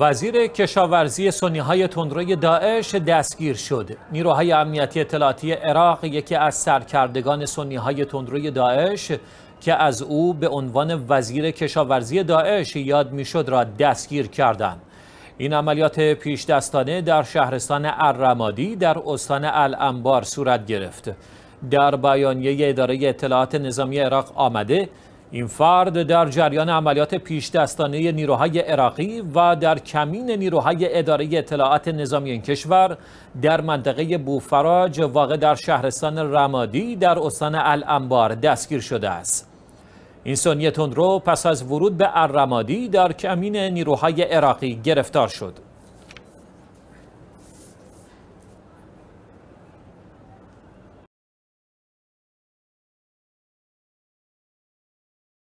وزیر کشاورزی سنی های تندروی داعش دستگیر شد. نیروهای امنیتی اطلاعاتی عراق یکی از سرکردگان سنی های تندروی داعش که از او به عنوان وزیر کشاورزی داعش یاد میشد را دستگیر کردند. این عملیات پیش دستانه در شهرستان الرمادی در استان الانبار صورت گرفت. در بیانیه اداره اطلاعات نظامی عراق آمده این فرد در جریان عملیات پیشدستانه نیروهای عراقی و در کمین نیروهای اداره اطلاعات نظامی این کشور در منطقه بوفراج واقع در شهرستان رمادی در استان الانبار دستگیر شده است این سونیتون رو پس از ورود به الرمادی در کمین نیروهای عراقی گرفتار شد